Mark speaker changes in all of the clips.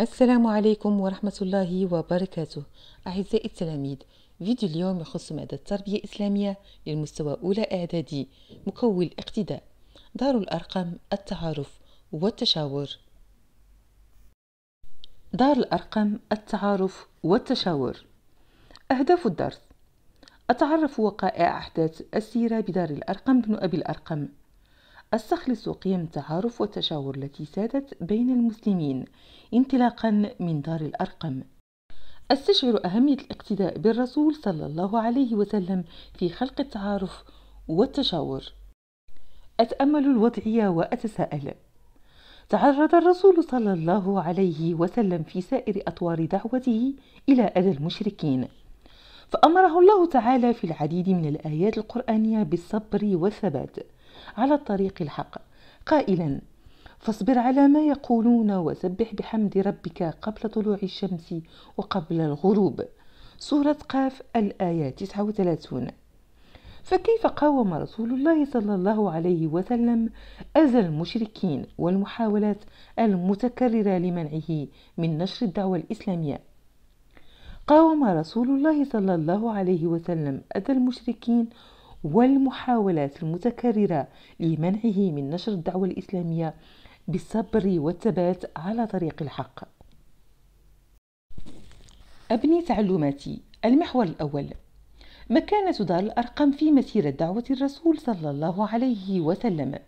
Speaker 1: السلام عليكم ورحمة الله وبركاته أعزائي التلاميذ فيديو اليوم يخص مادة التربية الإسلامية للمستوى أولى إعدادي مكون الاقتداء دار الأرقام التعارف والتشاور دار الأرقام التعارف والتشاور أهداف الدرس التعرف وقائع أحداث السيرة بدار الأرقم بن أبي الأرقم استخلص قيم التعارف والتشاور التي سادت بين المسلمين انطلاقا من دار الأرقم استشعر أهمية الاقتداء بالرسول صلى الله عليه وسلم في خلق التعارف والتشاور أتأمل الوضعية وأتساءل تعرض الرسول صلى الله عليه وسلم في سائر أطوار دعوته إلى أذى المشركين فأمره الله تعالى في العديد من الآيات القرآنية بالصبر والثبات على الطريق الحق قائلا فاصبر على ما يقولون وسبح بحمد ربك قبل طلوع الشمس وقبل الغروب سورة قاف الآية 39 فكيف قاوم رسول الله صلى الله عليه وسلم أذى المشركين والمحاولات المتكررة لمنعه من نشر الدعوة الإسلامية؟ قاوم رسول الله صلى الله عليه وسلم أذى المشركين والمحاولات المتكررة لمنعه من نشر الدعوة الإسلامية بالصبر والثبات على طريق الحق. أبني تعلماتي المحور الأول مكانة دار الأرقم في مسيرة دعوة الرسول صلى الله عليه وسلم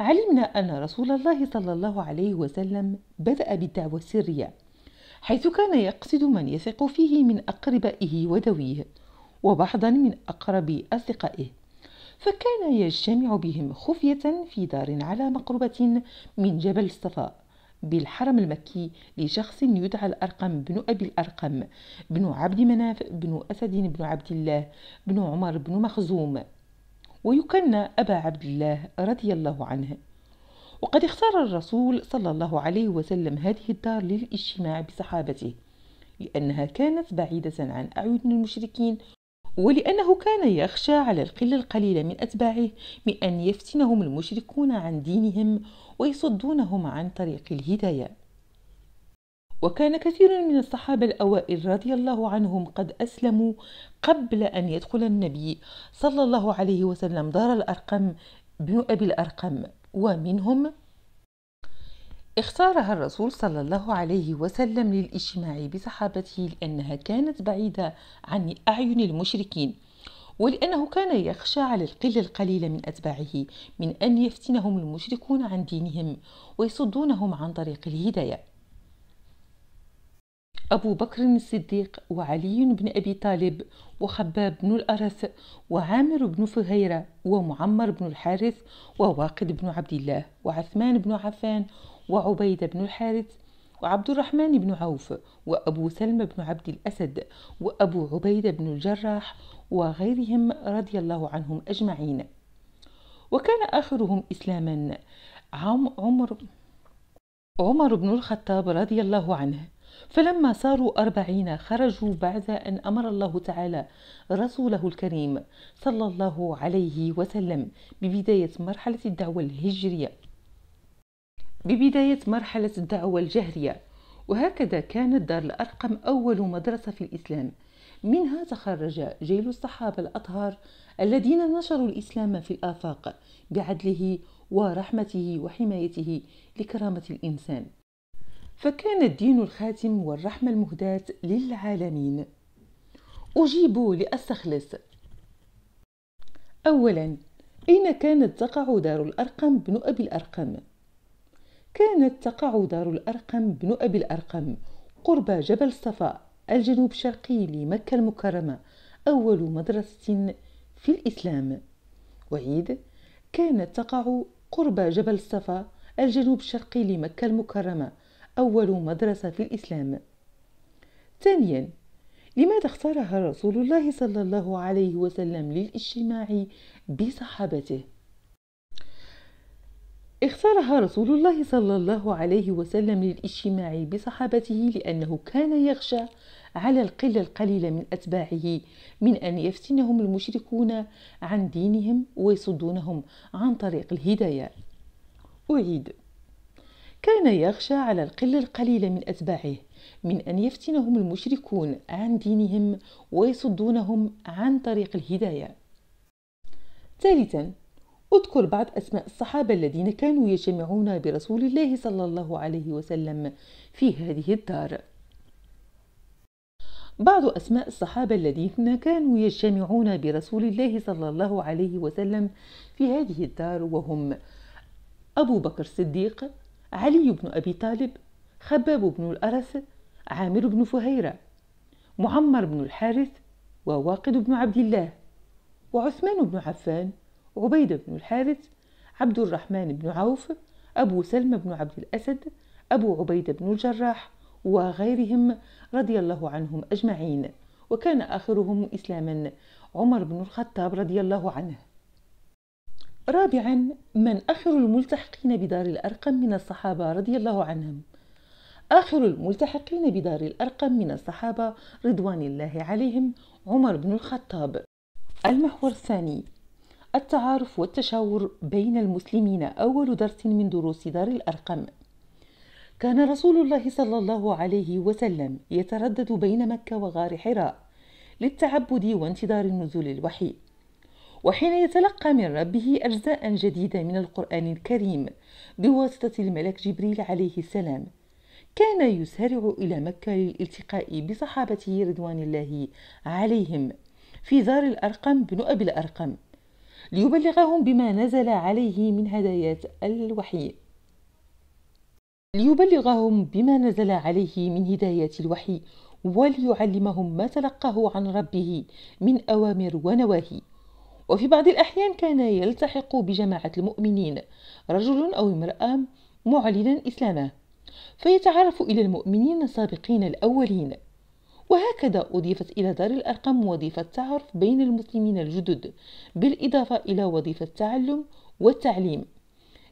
Speaker 1: علمنا أن رسول الله صلى الله عليه وسلم بدأ بالدعوة السرية حيث كان يقصد من يثق فيه من أقربائه وذويه وبعضا من أقرب أصدقائه فكان يجتمع بهم خفية في دار على مقربة من جبل الصفاء بالحرم المكي لشخص يدعى الأرقم بن أبي الأرقم بن عبد مناف بن أسد بن عبد الله بن عمر بن مخزوم ويكنى أبا عبد الله رضي الله عنه وقد اختار الرسول صلى الله عليه وسلم هذه الدار للاجتماع بصحابته لأنها كانت بعيدة عن أعين المشركين ولأنه كان يخشى على القلة القليلة من أتباعه من أن يفتنهم المشركون عن دينهم ويصدونهم عن طريق الهداية وكان كثير من الصحابة الأوائل رضي الله عنهم قد أسلموا قبل أن يدخل النبي صلى الله عليه وسلم دار الأرقم بن أبي الأرقم ومنهم اختارها الرسول صلى الله عليه وسلم للاجتماع بصحابته لأنها كانت بعيدة عن أعين المشركين ولأنه كان يخشى على القلة القليلة من أتباعه من أن يفتنهم المشركون عن دينهم ويصدونهم عن طريق الهداية أبو بكر الصديق وعلي بن أبي طالب وخباب بن الأرس وعامر بن فهيرة ومعمر بن الحارث وواقد بن عبد الله وعثمان بن عفان وعبيد بن الحارث وعبد الرحمن بن عوف وأبو سلمة بن عبد الأسد وأبو عبيدة بن الجراح وغيرهم رضي الله عنهم أجمعين وكان آخرهم إسلاما عم عمر عمر بن الخطاب رضي الله عنه فلما صاروا أربعين خرجوا بعد أن أمر الله تعالى رسوله الكريم صلى الله عليه وسلم ببداية مرحلة الدعوة الهجرية ببداية مرحلة الدعوة الجهرية وهكذا كانت دار الأرقم أول مدرسة في الإسلام منها تخرج جيل الصحابة الأطهار الذين نشروا الإسلام في الآفاق بعدله ورحمته وحمايته لكرامة الإنسان فكان الدين الخاتم والرحمة المهداة للعالمين أجيب لأستخلص أولا أين كانت تقع دار الأرقم بن أبي الأرقم؟ كانت تقع دار الأرقم بن أبي الأرقم قرب جبل صفاء الجنوب الشرقي لمكة المكرمة أول مدرسة في الإسلام وعيد كانت تقع قرب جبل صفا الجنوب الشرقي لمكة المكرمة أول مدرسة في الإسلام ثانيا لماذا اختارها رسول الله صلى الله عليه وسلم للاجتماع بصحابته اختارها رسول الله صلى الله عليه وسلم للاجتماع بصحابته لأنه كان يخشى على القلة القليلة من أتباعه من أن يفتنهم المشركون عن دينهم ويصدونهم عن طريق الهداية. أعيد كان يخشى على القلة القليلة من أتباعه من أن يفتنهم المشركون عن دينهم ويصدونهم عن طريق الهداية. ثالثاً اذكر بعض أسماء الصحابة الذين كانوا يجتمعون برسول الله صلى الله عليه وسلم في هذه الدار بعض أسماء الصحابة الذين كانوا يجتمعون برسول الله صلى الله عليه وسلم في هذه الدار وهم أبو بكر الصديق علي بن أبي طالب خباب بن الأرس عامر بن فهيرة معمر بن الحارث وواقد بن عبد الله وعثمان بن عفان عبيدة بن الحارث عبد الرحمن بن عوف أبو سلمة بن عبد الأسد أبو عبيدة بن الجراح وغيرهم رضي الله عنهم أجمعين وكان آخرهم إسلاما عمر بن الخطاب رضي الله عنه رابعا من آخر الملتحقين بدار الأرقم من الصحابة رضي الله عنهم آخر الملتحقين بدار الأرقم من الصحابة رضوان الله عليهم عمر بن الخطاب المحور الثاني التعارف والتشاور بين المسلمين أول درس من دروس دار الأرقم كان رسول الله صلى الله عليه وسلم يتردد بين مكة وغار حراء للتعبد وانتظار نزول الوحي وحين يتلقى من ربه أجزاء جديدة من القرآن الكريم بواسطة الملك جبريل عليه السلام كان يسارع إلى مكة للالتقاء بصحابته رضوان الله عليهم في دار الأرقم بن أبي الأرقم ليبلغهم بما نزل عليه من هدايات الوحي ليبلغهم بما نزل عليه من هدايات الوحي وليعلمهم ما تلقاه عن ربه من أوامر ونواهي وفي بعض الأحيان كان يلتحق بجماعة المؤمنين رجل أو امرأة معلنا إسلامه فيتعرف إلى المؤمنين السابقين الأولين وهكذا أضيفت إلى دار الأرقام وظيفة تعرف بين المسلمين الجدد بالإضافة إلى وظيفة التعلم والتعليم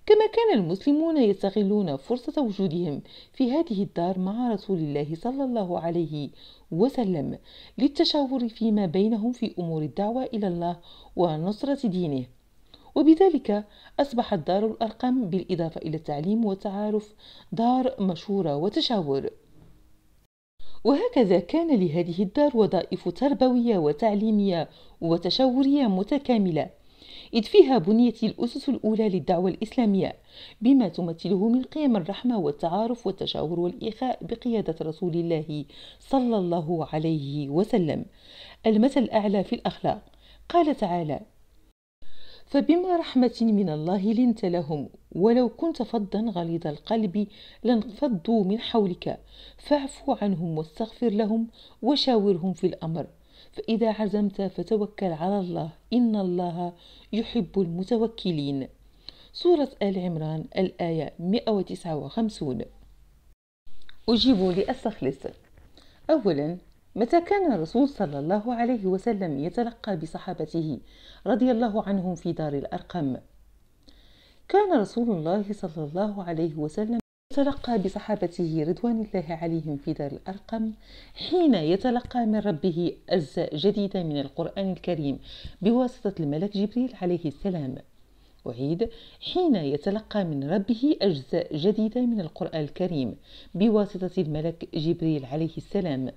Speaker 1: كما كان المسلمون يستغلون فرصة وجودهم في هذه الدار مع رسول الله صلى الله عليه وسلم للتشاور فيما بينهم في أمور الدعوة إلى الله ونصرة دينه وبذلك أصبحت دار الأرقام بالإضافة إلى التعليم والتعارف دار مشورة وتشاور وهكذا كان لهذه الدار وظائف تربوية وتعليمية وتشاورية متكاملة إذ فيها بنيت الأسس الأولى للدعوة الإسلامية بما تمثله من قيم الرحمة والتعارف والتشاور والإخاء بقيادة رسول الله صلى الله عليه وسلم المثل الأعلى في الأخلاق قال تعالى فبما رحمة من الله لنت لهم ولو كنت فظا غليظ القلب لانفضوا من حولك فاعف عنهم واستغفر لهم وشاورهم في الأمر فإذا عزمت فتوكل على الله إن الله يحب المتوكلين سورة آل عمران الآية 159 أجيب لأستخلص أولا متى كان الرسول صلى الله عليه وسلم يتلقى بصحابته رضي الله عنهم في دار الأرقم كان رسول الله صلى الله عليه وسلم يتلقى بصحابته رضوان الله عليهم في دار الأرقم حين يتلقى من ربه أجزاء جديدة من القرآن الكريم بواسطة الملك جبريل عليه السلام أعيد حين يتلقى من ربه أجزاء جديدة من القرآن الكريم بواسطة الملك جبريل عليه السلام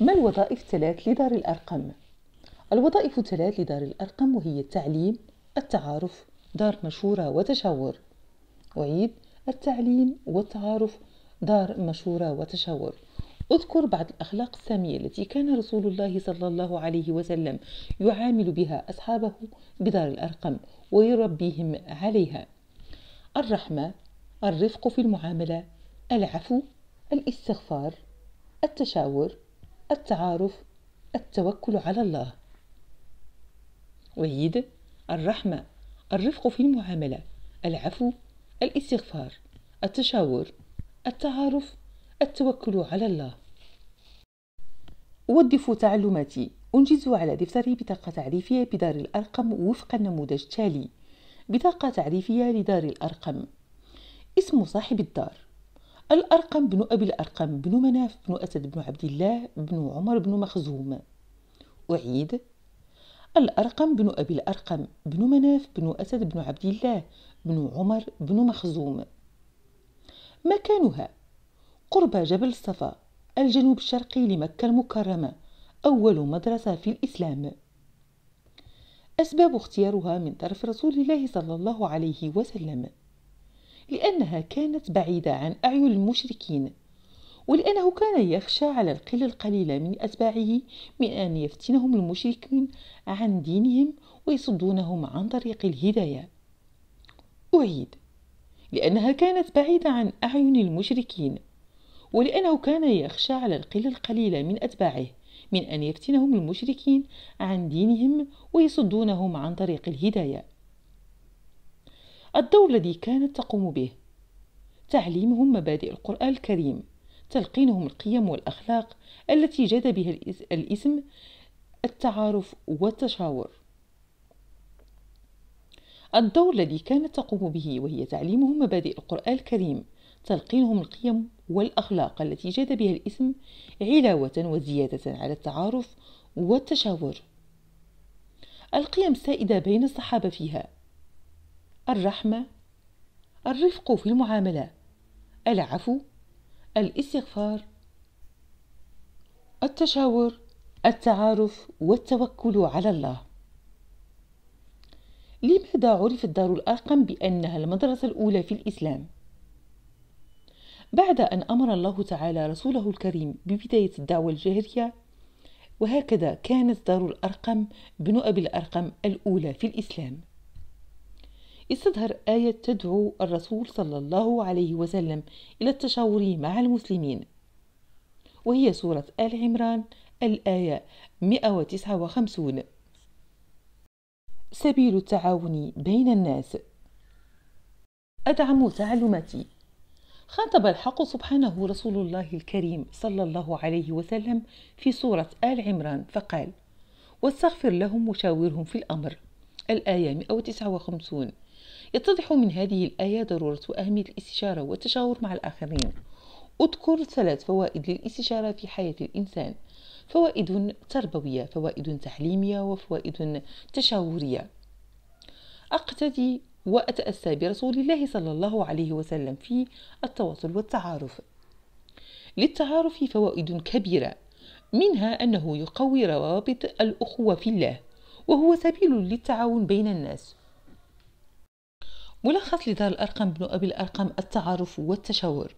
Speaker 1: ما الوظائف الثلاث لدار الأرقام؟ الوظائف الثلاث لدار الأرقام وهي التعليم، التعارف، دار مشورة وتشاور. أعيد التعليم والتعارف، دار مشورة وتشاور. اذكر بعض الأخلاق السامية التي كان رسول الله صلى الله عليه وسلم يعامل بها أصحابه بدار الأرقم ويربيهم عليها. الرحمة، الرفق في المعاملة، العفو، الاستغفار، التشاور، التعارف التوكل على الله ويد الرحمة الرفق في المعاملة العفو الاستغفار التشاور التعارف التوكل على الله أوظف تعلماتي أنجز على دفتري بطاقة تعريفية بدار الأرقم وفق النموذج التالي بطاقة تعريفية لدار الأرقم اسم صاحب الدار الأرقم بن أبي الأرقم بن مناف بن أسد بن عبد الله بن عمر بن مخزوم أعيد الأرقم بن أبي الأرقم بن مناف بن أسد بن عبد الله بن عمر بن مخزوم مكانها قرب جبل الصفا الجنوب الشرقي لمكة المكرمة أول مدرسة في الإسلام أسباب اختيارها من طرف رسول الله صلى الله عليه وسلم لأنها كانت بعيدة عن أعين المشركين ولأنه كان يخشى على القلة القليلة من أتباعه من أن يفتنهم المشركين عن دينهم ويصدونهم عن طريق الهداية أعيد لأنها كانت بعيدة عن أعين المشركين ولأنه كان يخشى على القلة القليلة من أتباعه من أن يفتنهم المشركين عن دينهم ويصدونهم عن طريق الهداية الدور الذي كانت تقوم به تعليمهم مبادئ القرآن الكريم تلقينهم القيم والأخلاق التي جاد بها الاسم التعارف والتشاور الدور الذي كانت تقوم به وهي تعليمهم مبادئ القرآن الكريم تلقينهم القيم والأخلاق التي جاد بها الاسم علاوة وزيادة على التعارف والتشاور القيم السائدة بين الصحابة فيها الرحمة الرفق في المعاملة العفو الاستغفار التشاور التعارف والتوكل على الله لماذا عرفت دار الأرقم بأنها المدرسة الأولى في الإسلام؟ بعد أن أمر الله تعالى رسوله الكريم ببداية الدعوة الجاهلية وهكذا كانت دار الأرقم بن أبي الأرقم الأولى في الإسلام استظهر آية تدعو الرسول صلى الله عليه وسلم إلى التشاور مع المسلمين وهي سورة آل عمران الآية 159 سبيل التعاون بين الناس أدعم تعلماتي خاطب الحق سبحانه رسول الله الكريم صلى الله عليه وسلم في سورة آل عمران فقال واستغفر لهم وشاورهم في الأمر الآية 159 يتضح من هذه الآية ضرورة وأهمية الاستشارة والتشاور مع الآخرين أذكر ثلاث فوائد للاستشارة في حياة الإنسان فوائد تربوية فوائد تعليمية وفوائد تشاورية أقتدي وأتأسى برسول الله صلى الله عليه وسلم في التواصل والتعارف للتعارف فوائد كبيرة منها أنه يقوي روابط الأخوة في الله وهو سبيل للتعاون بين الناس ملخص لدار الأرقم بن أبي الأرقم التعارف والتشاور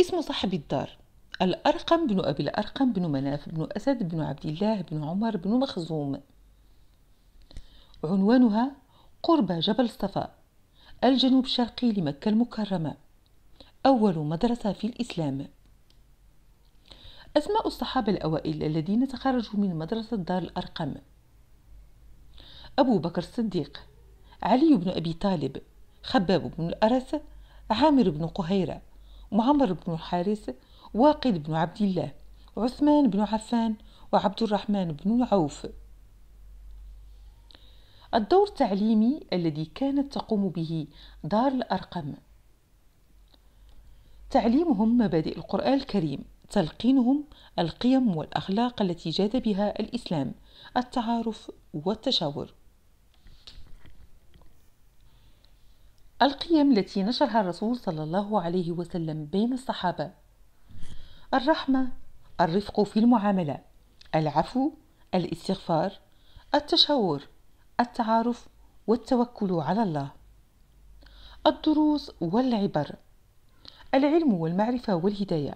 Speaker 1: اسم صاحب الدار الأرقم بن أبي الأرقم بن مناف بن أسد بن عبد الله بن عمر بن مخزوم عنوانها قرب جبل صفا الجنوب الشرقي لمكة المكرمة أول مدرسة في الإسلام أسماء الصحابة الأوائل الذين تخرجوا من مدرسة دار الأرقم أبو بكر الصديق علي بن أبي طالب خباب بن الأرس عامر بن قهيرة معمر بن الحارث واقد بن عبد الله عثمان بن عفان وعبد الرحمن بن عوف الدور التعليمي الذي كانت تقوم به دار الأرقم تعليمهم مبادئ القرآن الكريم تلقينهم القيم والأخلاق التي جاد بها الإسلام التعارف والتشاور القيم التي نشرها الرسول صلى الله عليه وسلم بين الصحابة الرحمة الرفق في المعاملة العفو الاستغفار التشاور التعارف والتوكل على الله الدروس والعبر العلم والمعرفة والهداية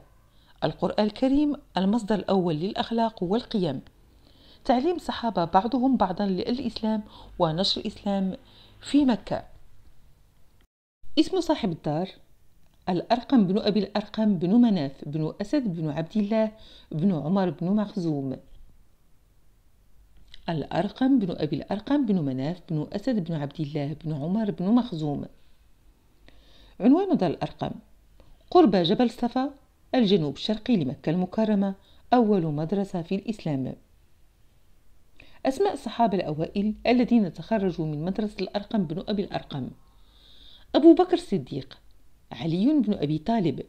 Speaker 1: القرآن الكريم المصدر الأول للأخلاق والقيم تعليم صحابة بعضهم بعضا للإسلام ونشر الإسلام في مكة اسم صاحب الدار الأرقم بن أبي الأرقم بن مناف بن أسد بن عبد الله بن عمر بن مخزوم الأرقم بن أبي الأرقم بن مناف بن أسد بن عبد الله بن عمر بن مخزوم عنوان دار الأرقم قرب جبل صفا الجنوب الشرقي لمكة المكرمة أول مدرسة في الإسلام أسماء الصحابة الأوائل الذين تخرجوا من مدرسة الأرقم بن أبي الأرقم أبو بكر الصديق علي بن أبي طالب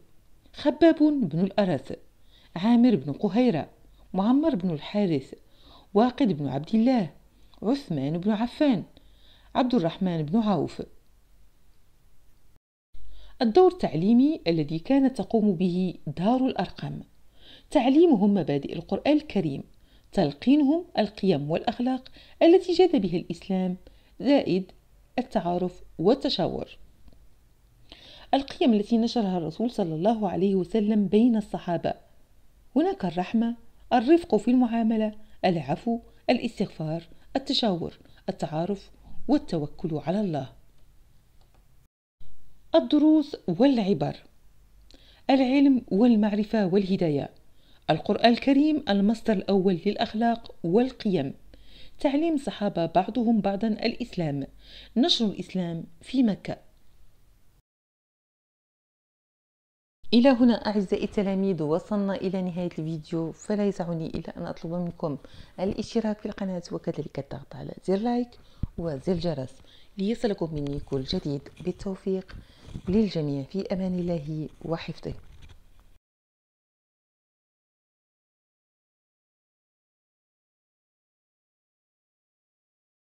Speaker 1: خباب بن الأرث عامر بن قهيرة معمر بن الحارث واقد بن عبد الله عثمان بن عفان عبد الرحمن بن عوف الدور التعليمي الذي كانت تقوم به دار الأرقم تعليمهم مبادئ القرآن الكريم تلقينهم القيم والأخلاق التي جاد بها الإسلام زائد التعارف والتشاور القيم التي نشرها الرسول صلى الله عليه وسلم بين الصحابة هناك الرحمة الرفق في المعاملة العفو الاستغفار التشاور التعارف والتوكل على الله الدروس والعبر العلم والمعرفة والهداية القرآن الكريم المصدر الأول للأخلاق والقيم تعليم صحابة بعضهم بعضا الإسلام نشر الإسلام في مكة إلى هنا أعزائي التلاميذ وصلنا إلى نهاية الفيديو فلا يسعني إلا أن أطلب منكم الاشتراك في القناة وكذلك الضغط على زر لايك وزر الجرس ليصلكم مني كل جديد بالتوفيق للجميع في أمان الله وحفظه